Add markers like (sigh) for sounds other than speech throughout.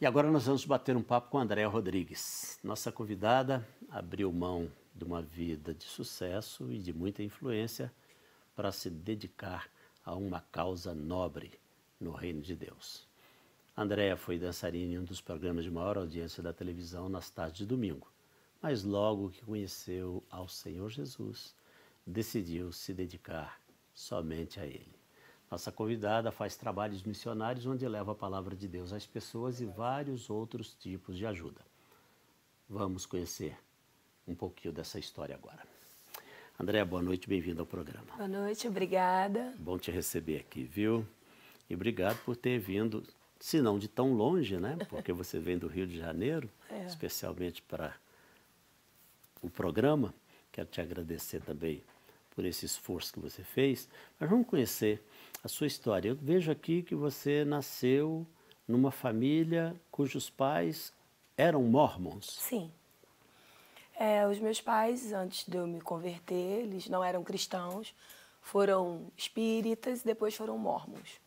E agora nós vamos bater um papo com a Andréa Rodrigues. Nossa convidada abriu mão de uma vida de sucesso e de muita influência para se dedicar a uma causa nobre no reino de Deus. Andréa foi dançarina em um dos programas de maior audiência da televisão nas tardes de domingo, mas logo que conheceu ao Senhor Jesus, decidiu se dedicar somente a Ele. Nossa convidada faz trabalhos missionários onde leva a palavra de Deus às pessoas e vários outros tipos de ajuda. Vamos conhecer um pouquinho dessa história agora. André, boa noite, bem-vindo ao programa. Boa noite, obrigada. Bom te receber aqui, viu? E obrigado por ter vindo, se não de tão longe, né? Porque você vem do Rio de Janeiro, (laughs) é. especialmente para o programa. Quero te agradecer também por esse esforço que você fez. Mas vamos conhecer a sua história. Eu vejo aqui que você nasceu numa família cujos pais eram mormons. Sim. É, os meus pais, antes de eu me converter, eles não eram cristãos, foram espíritas e depois foram mormons.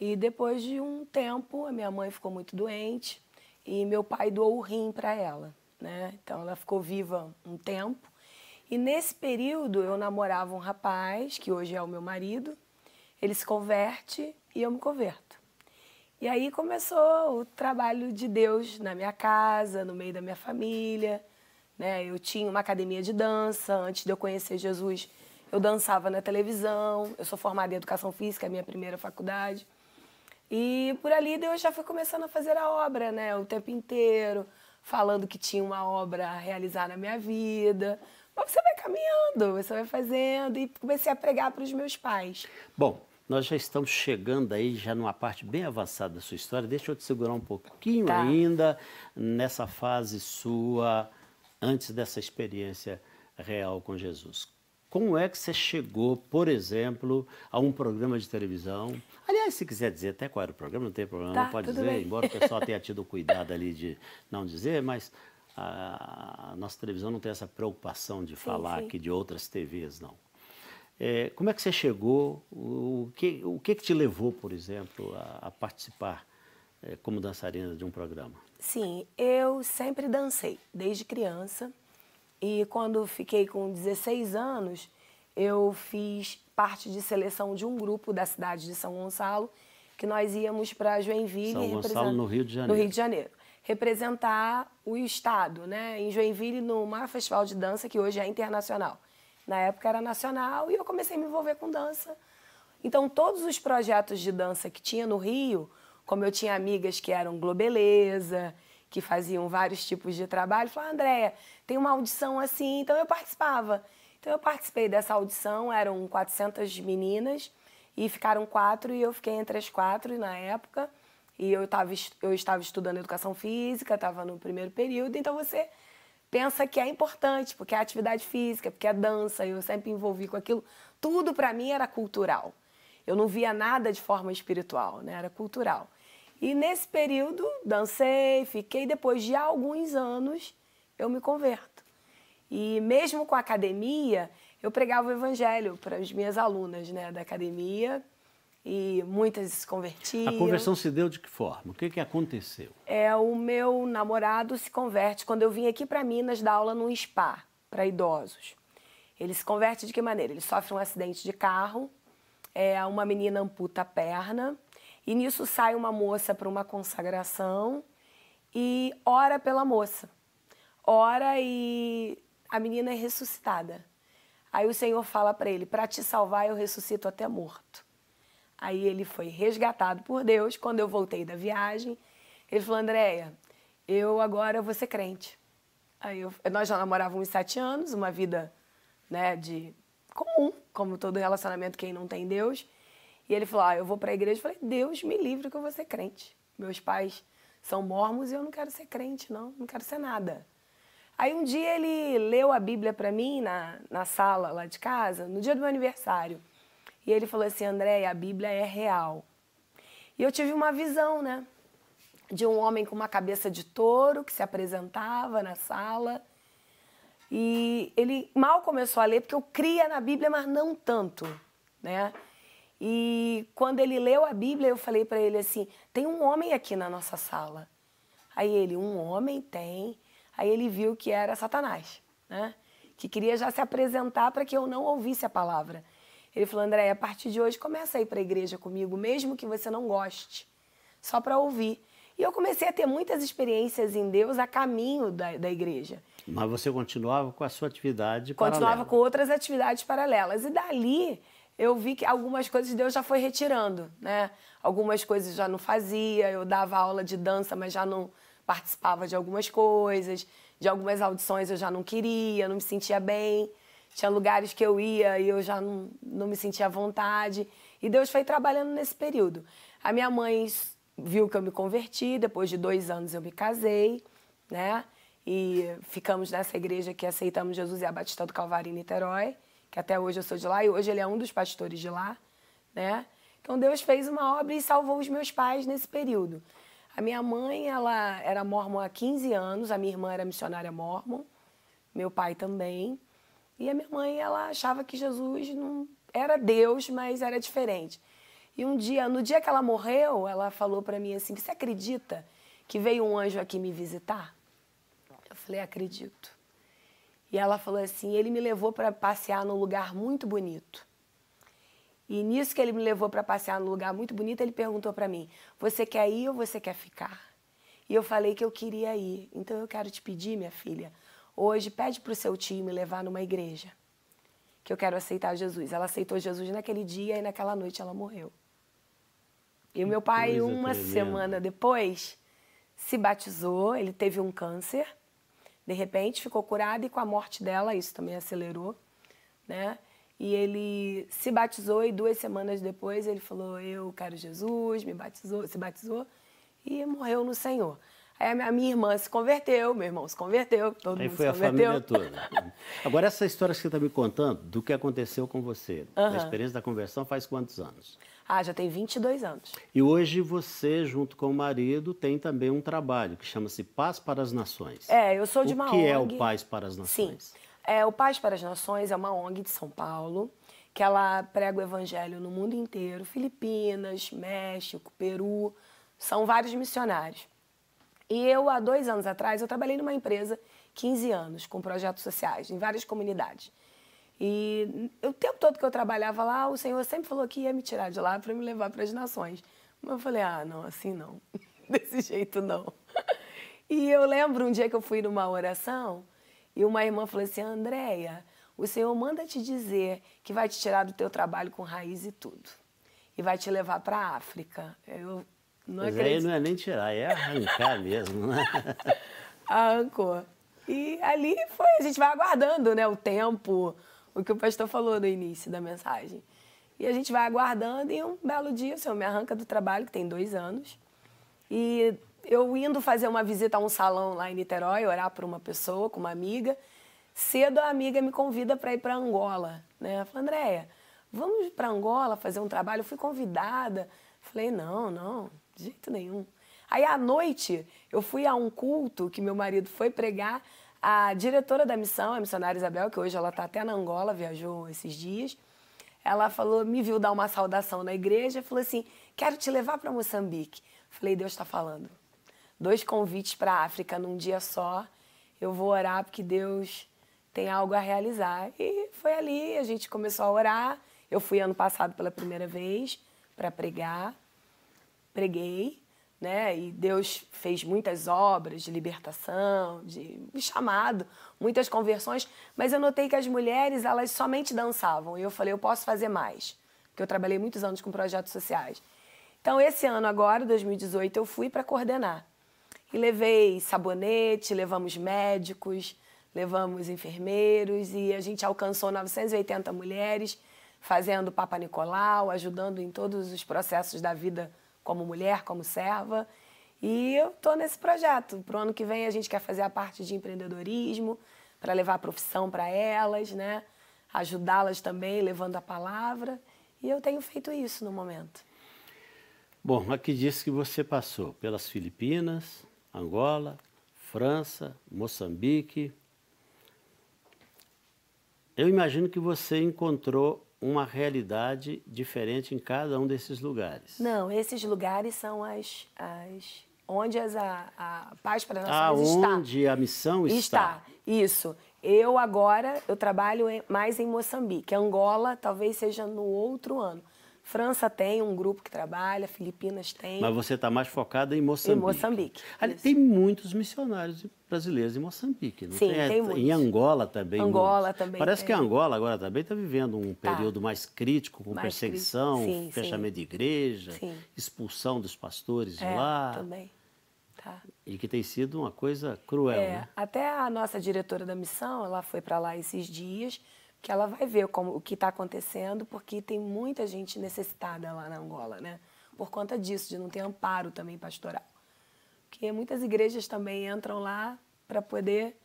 E depois de um tempo, a minha mãe ficou muito doente e meu pai doou o rim para ela. Né? Então ela ficou viva um tempo. E nesse período eu namorava um rapaz, que hoje é o meu marido, ele se converte e eu me converto. E aí começou o trabalho de Deus na minha casa, no meio da minha família. Né? Eu tinha uma academia de dança. Antes de eu conhecer Jesus, eu dançava na televisão. Eu sou formada em educação física, é a minha primeira faculdade. E por ali Deus já foi começando a fazer a obra, né? O tempo inteiro, falando que tinha uma obra a realizar na minha vida. Mas você vai caminhando, você vai fazendo e comecei a pregar para os meus pais. Bom, nós já estamos chegando aí já numa parte bem avançada da sua história. Deixa eu te segurar um pouquinho tá. ainda nessa fase sua antes dessa experiência real com Jesus. Como é que você chegou, por exemplo, a um programa de televisão? Aliás, se quiser dizer até qual era o programa, não tem problema, tá, pode dizer, bem. embora o pessoal tenha (laughs) tido cuidado ali de não dizer, mas a, nossa televisão não tem essa preocupação de sim, falar sim. aqui de outras TVs, não. É, como é que você chegou? O que, o que, que te levou, por exemplo, a, a participar é, como dançarina de um programa? Sim, eu sempre dancei, desde criança. E quando fiquei com 16 anos, eu fiz parte de seleção de um grupo da cidade de São Gonçalo, que nós íamos para Joinville. São Gonçalo, no Rio de Janeiro. No Rio de Janeiro. Representar o Estado, né? Em Joinville, no maior festival de dança que hoje é internacional na época era nacional, e eu comecei a me envolver com dança. Então, todos os projetos de dança que tinha no Rio, como eu tinha amigas que eram globeleza, que faziam vários tipos de trabalho, falaram, Andréia, tem uma audição assim, então eu participava. Então eu participei dessa audição, eram 400 meninas e ficaram quatro e eu fiquei entre as quatro na época. E eu, tava, eu estava estudando educação física, estava no primeiro período, então você pensa que é importante, porque é atividade física, porque é dança, eu sempre me envolvi com aquilo. Tudo para mim era cultural. Eu não via nada de forma espiritual, né? Era cultural. E nesse período dancei, fiquei depois de alguns anos eu me converto. E mesmo com a academia, eu pregava o evangelho para as minhas alunas, né, da academia, e muitas se convertiam. A conversão se deu de que forma? O que, que aconteceu? É, o meu namorado se converte quando eu vim aqui para Minas dar aula num spa para idosos. Ele se converte de que maneira? Ele sofre um acidente de carro, é, uma menina amputa a perna, e nisso sai uma moça para uma consagração e ora pela moça. Ora e a menina é ressuscitada. Aí o Senhor fala para ele: Para te salvar, eu ressuscito até morto. Aí ele foi resgatado por Deus. Quando eu voltei da viagem, ele falou: Andréia, eu agora vou ser crente. Aí eu, nós já namorávamos sete anos, uma vida né, de comum, como todo relacionamento quem não tem Deus. E ele falou: ah, eu vou para a igreja. Eu falei: Deus me livre que eu vou ser crente. Meus pais são mormos e eu não quero ser crente, não, não quero ser nada. Aí um dia ele leu a Bíblia para mim na, na sala lá de casa, no dia do meu aniversário. E ele falou assim: Andréia, a Bíblia é real. E eu tive uma visão, né? De um homem com uma cabeça de touro que se apresentava na sala. E ele mal começou a ler, porque eu cria na Bíblia, mas não tanto, né? E quando ele leu a Bíblia, eu falei para ele assim: tem um homem aqui na nossa sala. Aí ele, um homem tem. Aí ele viu que era Satanás, né? Que queria já se apresentar para que eu não ouvisse a palavra. Ele falou: André, a partir de hoje começa a ir para a igreja comigo, mesmo que você não goste, só para ouvir. E eu comecei a ter muitas experiências em Deus a caminho da, da igreja. Mas você continuava com a sua atividade Continuava paralela. com outras atividades paralelas. E dali eu vi que algumas coisas Deus já foi retirando, né? Algumas coisas já não fazia, eu dava aula de dança, mas já não participava de algumas coisas, de algumas audições eu já não queria, não me sentia bem. Tinha lugares que eu ia e eu já não, não me sentia à vontade. E Deus foi trabalhando nesse período. A minha mãe viu que eu me converti, depois de dois anos eu me casei, né? E ficamos nessa igreja que aceitamos Jesus e a Batista do Calvário em Niterói, que até hoje eu sou de lá e hoje ele é um dos pastores de lá, né? Então Deus fez uma obra e salvou os meus pais nesse período. A minha mãe, ela era mormon há 15 anos, a minha irmã era missionária mormon, meu pai também. E a minha mãe, ela achava que Jesus não era Deus, mas era diferente. E um dia, no dia que ela morreu, ela falou para mim assim: "Você acredita que veio um anjo aqui me visitar?" Eu falei: "Acredito". E ela falou assim: "Ele me levou para passear num lugar muito bonito". E nisso que ele me levou para passear num lugar muito bonito, ele perguntou para mim: "Você quer ir ou você quer ficar?" E eu falei que eu queria ir. Então eu quero te pedir, minha filha, Hoje, pede para o seu tio me levar numa igreja que eu quero aceitar Jesus. Ela aceitou Jesus naquele dia e naquela noite ela morreu. E o meu pai, Coisa uma tremenda. semana depois, se batizou, ele teve um câncer, de repente ficou curado e com a morte dela, isso também acelerou, né? E ele se batizou e duas semanas depois ele falou: Eu quero Jesus, me batizou, se batizou e morreu no Senhor. Aí é, a minha irmã se converteu, meu irmão se converteu, todo Aí mundo se converteu. foi a família toda. Agora, essa história que você está me contando, do que aconteceu com você, uhum. da experiência da conversão, faz quantos anos? Ah, já tem 22 anos. E hoje você, junto com o marido, tem também um trabalho que chama-se Paz para as Nações. É, eu sou de uma ONG... O que é o Paz para as Nações? Sim. É, o Paz para as Nações é uma ONG de São Paulo que ela prega o evangelho no mundo inteiro Filipinas, México, Peru. São vários missionários. E eu, há dois anos atrás, eu trabalhei numa empresa 15 anos com projetos sociais, em várias comunidades. E o tempo todo que eu trabalhava lá, o Senhor sempre falou que ia me tirar de lá para me levar para as nações. Mas eu falei, ah, não, assim não. (laughs) Desse jeito não. E eu lembro um dia que eu fui numa oração e uma irmã falou assim: Andréia, o Senhor manda te dizer que vai te tirar do teu trabalho com raiz e tudo. E vai te levar para a África. Eu não Mas acredito. aí não é nem tirar, é arrancar mesmo, né? (laughs) Arrancou. E ali foi, a gente vai aguardando, né? O tempo, o que o pastor falou no início da mensagem. E a gente vai aguardando e um belo dia, o assim, senhor me arranca do trabalho, que tem dois anos. E eu indo fazer uma visita a um salão lá em Niterói, orar por uma pessoa, com uma amiga. Cedo a amiga me convida para ir para Angola, né? Ela falo Andréia, vamos para Angola fazer um trabalho? Eu fui convidada. Falei, não, não, de jeito nenhum. Aí à noite eu fui a um culto que meu marido foi pregar. A diretora da missão, a missionária Isabel, que hoje ela está até na Angola, viajou esses dias, ela falou, me viu dar uma saudação na igreja, falou assim: quero te levar para Moçambique. Falei, Deus está falando. Dois convites para a África num dia só. Eu vou orar porque Deus tem algo a realizar. E foi ali, a gente começou a orar. Eu fui ano passado pela primeira vez para pregar preguei, né? E Deus fez muitas obras de libertação, de chamado, muitas conversões, mas eu notei que as mulheres, elas somente dançavam. E eu falei, eu posso fazer mais, porque eu trabalhei muitos anos com projetos sociais. Então, esse ano agora, 2018, eu fui para coordenar. E levei sabonete, levamos médicos, levamos enfermeiros e a gente alcançou 980 mulheres fazendo Papa Nicolau, ajudando em todos os processos da vida como mulher, como serva. E eu estou nesse projeto. Para o ano que vem a gente quer fazer a parte de empreendedorismo, para levar a profissão para elas, né? ajudá-las também, levando a palavra. E eu tenho feito isso no momento. Bom, aqui diz que você passou pelas Filipinas, Angola, França, Moçambique. Eu imagino que você encontrou uma realidade diferente em cada um desses lugares. Não, esses lugares são as, as onde as, a, a paz para nações ah, está. Onde a missão está. Está, isso. Eu agora, eu trabalho mais em Moçambique. Angola talvez seja no outro ano. França tem um grupo que trabalha, Filipinas tem. Mas você está mais focada em Moçambique. Em Moçambique. Ali tem muitos missionários brasileiros em Moçambique. Não Sim, tem, tem muitos. Em Angola também. Angola muitos. também. Parece tem. que Angola agora também está vivendo um tá. período mais crítico, com mais perseguição, crítico. Sim, fechamento sim. de igreja, sim. expulsão dos pastores é, lá. Também. Tá. E que tem sido uma coisa cruel, é, né? Até a nossa diretora da missão, ela foi para lá esses dias que ela vai ver como, o que está acontecendo, porque tem muita gente necessitada lá na Angola, né? Por conta disso, de não ter amparo também pastoral. Porque muitas igrejas também entram lá para poder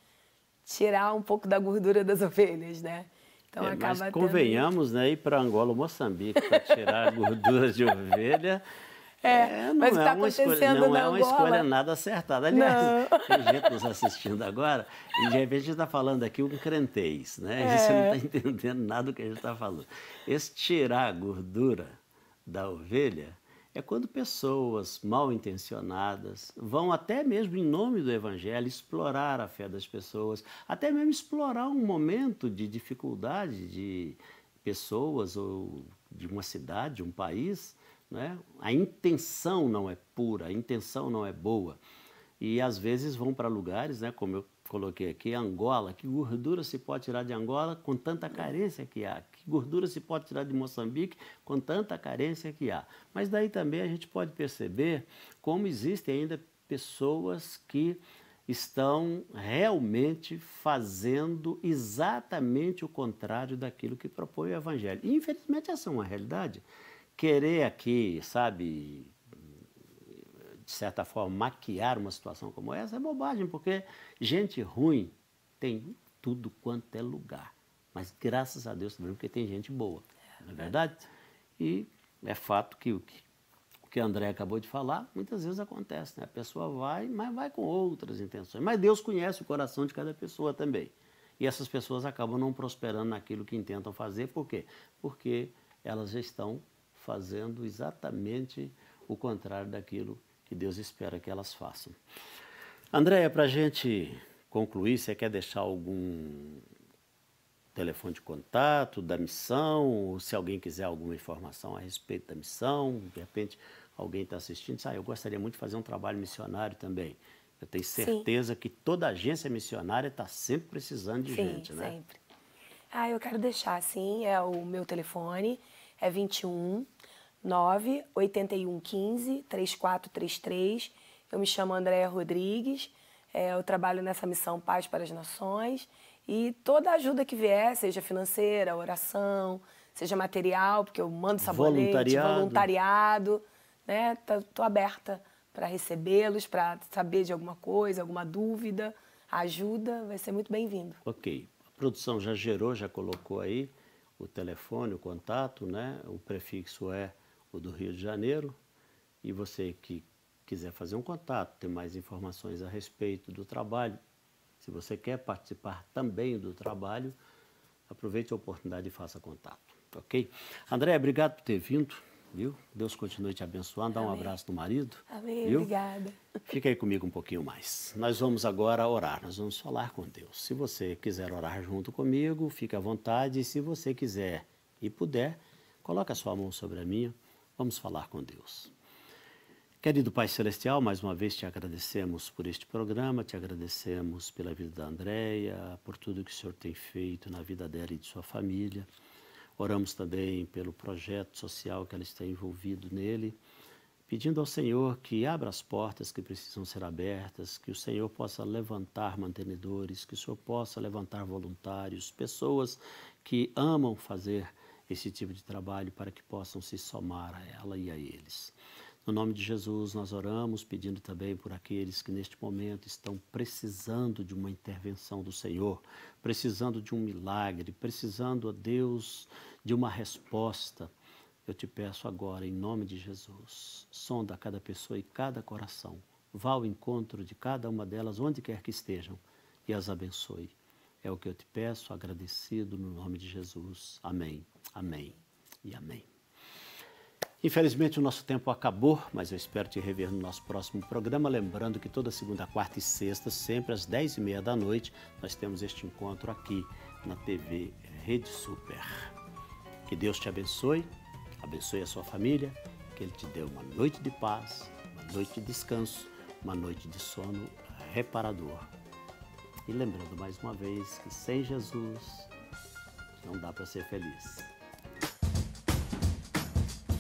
tirar um pouco da gordura das (laughs) ovelhas, né? Então é, acaba mas convenhamos, tendo... né, ir para Angola, Moçambique, para tirar gorduras de ovelha é, é não mas é, tá uma escolha, não é uma escolha nada acertada. Aliás, não. (laughs) tem gente nos assistindo agora e de repente a gente está falando aqui um crentez, né? É. Você não está entendendo nada do que a gente está falando. Esse tirar a gordura da ovelha é quando pessoas mal intencionadas vão até mesmo em nome do evangelho explorar a fé das pessoas, até mesmo explorar um momento de dificuldade de pessoas ou de uma cidade, de um país, né? A intenção não é pura, a intenção não é boa. E às vezes vão para lugares, né, como eu coloquei aqui, Angola, que gordura se pode tirar de Angola com tanta carência que há, que gordura se pode tirar de Moçambique com tanta carência que há. Mas daí também a gente pode perceber como existem ainda pessoas que estão realmente fazendo exatamente o contrário daquilo que propõe o Evangelho. E infelizmente essa é uma realidade querer aqui, sabe, de certa forma, maquiar uma situação como essa é bobagem, porque gente ruim tem tudo quanto é lugar. Mas graças a Deus também, porque tem gente boa, não é verdade? E é fato que o que, o que André acabou de falar, muitas vezes acontece, né? A pessoa vai, mas vai com outras intenções. Mas Deus conhece o coração de cada pessoa também. E essas pessoas acabam não prosperando naquilo que intentam fazer, por quê? Porque elas já estão fazendo exatamente o contrário daquilo que Deus espera que elas façam. Andréia, para a gente concluir, você quer deixar algum telefone de contato da missão? Ou se alguém quiser alguma informação a respeito da missão, de repente alguém está assistindo, diz, ah, eu gostaria muito de fazer um trabalho missionário também. Eu tenho certeza Sim. que toda agência missionária está sempre precisando de Sim, gente, né? sempre. Ah, eu quero deixar, assim, é o meu telefone, é 21 9 81 15 3433. Eu me chamo Andréa Rodrigues, é, eu trabalho nessa missão Paz para as Nações e toda ajuda que vier, seja financeira, oração, seja material, porque eu mando sabonete, voluntariado, voluntariado né? Tô, tô aberta para recebê-los, para saber de alguma coisa, alguma dúvida, ajuda, vai ser muito bem-vindo. Ok. A produção já gerou, já colocou aí o telefone, o contato, né? O prefixo é o do Rio de Janeiro. E você que quiser fazer um contato, ter mais informações a respeito do trabalho, se você quer participar também do trabalho, aproveite a oportunidade e faça contato, ok? André, obrigado por ter vindo. Viu? Deus continue te abençoando. Dá Amém. um abraço no marido. Amém. Viu? Obrigada. Fica aí comigo um pouquinho mais. Nós vamos agora orar, nós vamos falar com Deus. Se você quiser orar junto comigo, fique à vontade. e Se você quiser e puder, coloque a sua mão sobre a minha. Vamos falar com Deus. Querido Pai Celestial, mais uma vez te agradecemos por este programa, te agradecemos pela vida da Andréia, por tudo que o Senhor tem feito na vida dela e de sua família. Oramos também pelo projeto social que ela está envolvido nele, pedindo ao Senhor que abra as portas que precisam ser abertas, que o Senhor possa levantar mantenedores, que o Senhor possa levantar voluntários, pessoas que amam fazer esse tipo de trabalho para que possam se somar a ela e a eles. No nome de Jesus, nós oramos, pedindo também por aqueles que neste momento estão precisando de uma intervenção do Senhor, precisando de um milagre, precisando, a Deus, de uma resposta. Eu te peço agora, em nome de Jesus, sonda cada pessoa e cada coração. Vá ao encontro de cada uma delas, onde quer que estejam, e as abençoe. É o que eu te peço, agradecido no nome de Jesus. Amém, amém e amém. Infelizmente o nosso tempo acabou, mas eu espero te rever no nosso próximo programa. Lembrando que toda segunda, quarta e sexta, sempre às 10h30 da noite, nós temos este encontro aqui na TV Rede Super. Que Deus te abençoe, abençoe a sua família, que Ele te dê uma noite de paz, uma noite de descanso, uma noite de sono reparador. E lembrando mais uma vez que sem Jesus não dá para ser feliz.